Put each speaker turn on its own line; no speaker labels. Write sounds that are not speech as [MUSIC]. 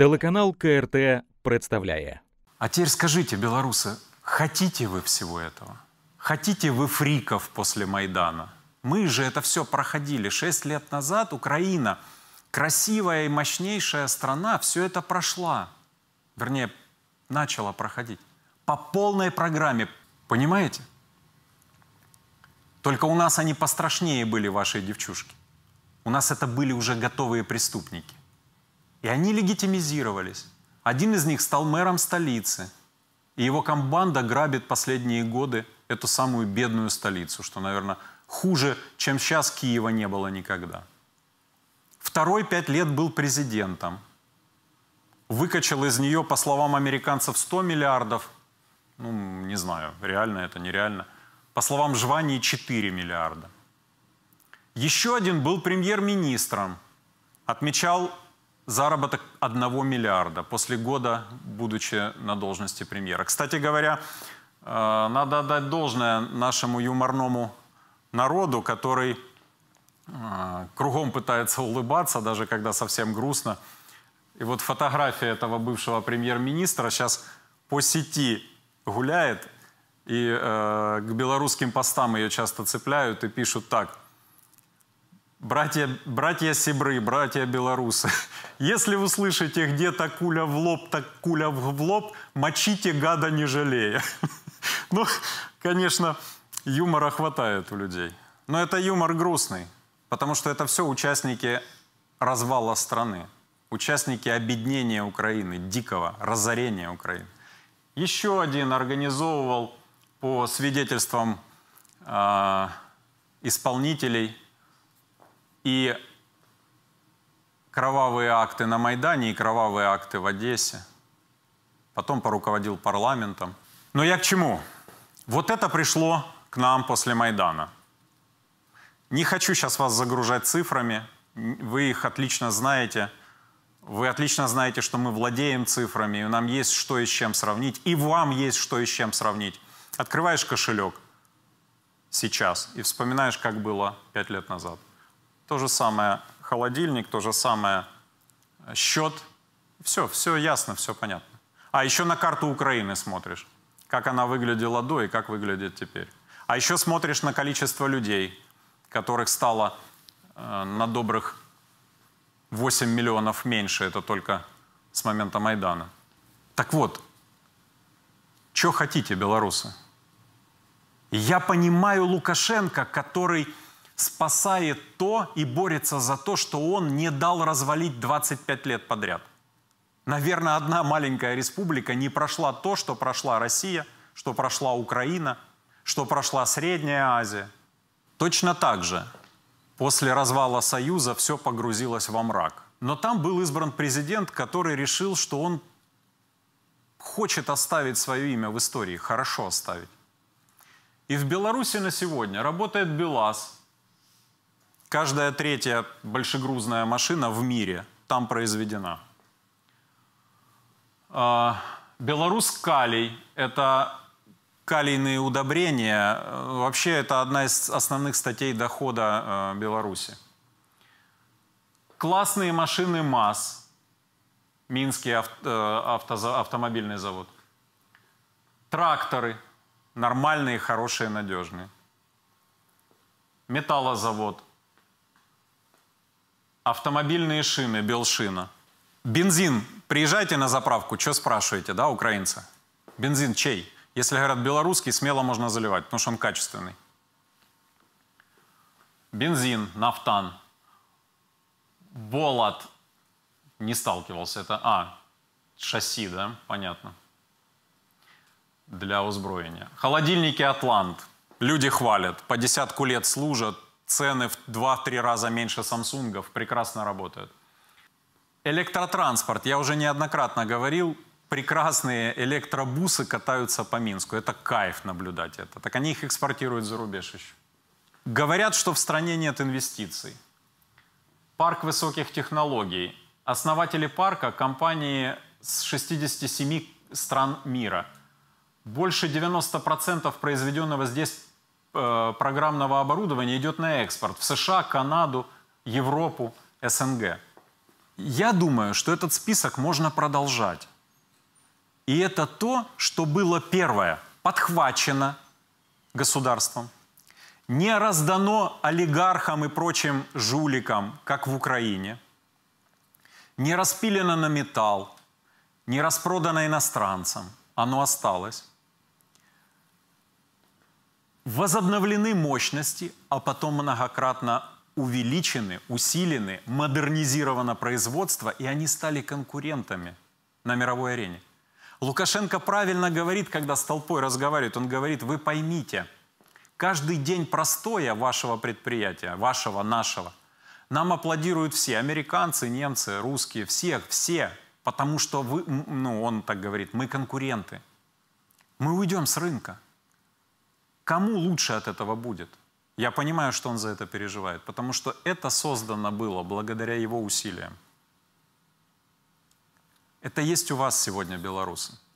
Телеканал КРТ представляет. А теперь скажите, белорусы, хотите вы всего этого? Хотите вы фриков после Майдана? Мы же это все проходили. Шесть лет назад Украина, красивая и мощнейшая страна, все это прошла. Вернее, начала проходить. По полной программе. Понимаете? Только у нас они пострашнее были, ваши девчушки. У нас это были уже готовые преступники. И они легитимизировались. Один из них стал мэром столицы. И его команда грабит последние годы эту самую бедную столицу, что, наверное, хуже, чем сейчас Киева не было никогда. Второй пять лет был президентом. Выкачал из нее, по словам американцев, 100 миллиардов. Ну, не знаю, реально это, нереально. По словам Жвани 4 миллиарда. Еще один был премьер-министром. Отмечал заработок 1 миллиарда после года, будучи на должности премьера. Кстати говоря, э, надо отдать должное нашему юморному народу, который э, кругом пытается улыбаться, даже когда совсем грустно. И вот фотография этого бывшего премьер-министра сейчас по сети гуляет, и э, к белорусским постам ее часто цепляют и пишут так. Братья, братья сибры, братья белорусы, [LAUGHS] если вы слышите где-то куля в лоб, так куля в лоб, мочите гада не жалея. [LAUGHS] Ну, конечно, юмора хватает у людей. Но это юмор грустный, потому что это все участники развала страны, участники обеднения Украины, дикого разорения Украины. Еще один организовывал по свидетельствам э, исполнителей – и кровавые акты на Майдане и кровавые акты в Одессе. Потом поруководил парламентом. Но я к чему? Вот это пришло к нам после Майдана. Не хочу сейчас вас загружать цифрами, вы их отлично знаете. Вы отлично знаете, что мы владеем цифрами, и нам есть что и с чем сравнить, и вам есть что и с чем сравнить. Открываешь кошелек сейчас и вспоминаешь, как было пять лет назад. То же самое холодильник, то же самое э, счет. Все, все ясно, все понятно. А еще на карту Украины смотришь, как она выглядела до и как выглядит теперь. А еще смотришь на количество людей, которых стало э, на добрых 8 миллионов меньше, это только с момента Майдана. Так вот, что хотите, белорусы? Я понимаю Лукашенко, который спасает то и борется за то, что он не дал развалить 25 лет подряд. Наверное, одна маленькая республика не прошла то, что прошла Россия, что прошла Украина, что прошла Средняя Азия. Точно так же после развала Союза все погрузилось во мрак. Но там был избран президент, который решил, что он хочет оставить свое имя в истории, хорошо оставить. И в Беларуси на сегодня работает БелАЗ, Каждая третья большегрузная машина в мире там произведена. А, Белорус калий – это калийные удобрения. Вообще это одна из основных статей дохода э, Беларуси. Классные машины МАЗ, Минский э, авто, автомобильный завод. Тракторы, нормальные, хорошие, надежные. Металлозавод – автомобильные шины, белшина. Бензин. Приезжайте на заправку, что спрашиваете, да, украинцы? Бензин чей? Если говорят белорусский, смело можно заливать, потому что он качественный. Бензин, нафтан. Болот. Не сталкивался, это А. Шасси, да, понятно. Для озброения. Холодильники Атлант. Люди хвалят, по десятку лет служат, цены в 2-3 раза меньше Самсунгов, прекрасно работают. Электротранспорт, я уже неоднократно говорил, прекрасные электробусы катаются по Минску. Это кайф наблюдать это. Так они их экспортируют за рубеж еще. Говорят, что в стране нет инвестиций. Парк высоких технологий. Основатели парка – компании с 67 стран мира. Больше 90% произведенного здесь Э, программного оборудования идет на экспорт в США, Канаду, Европу, СНГ. Я думаю, что этот список можно продолжать. И это то, что было первое, подхвачено государством, не раздано олигархам и прочим жуликам, как в Украине, не распилено на металл, не распродано иностранцам, оно осталось возобновлены мощности, а потом многократно увеличены, усилены, модернизировано производство, и они стали конкурентами на мировой арене. Лукашенко правильно говорит, когда с толпой разговаривает, он говорит, вы поймите, каждый день простоя вашего предприятия, вашего, нашего, нам аплодируют все, американцы, немцы, русские, всех, все, потому что вы, ну он так говорит, мы конкуренты. Мы уйдем с рынка. Кому лучше от этого будет? Я понимаю, что он за это переживает, потому что это создано было благодаря его усилиям. Это есть у вас сегодня, белорусы.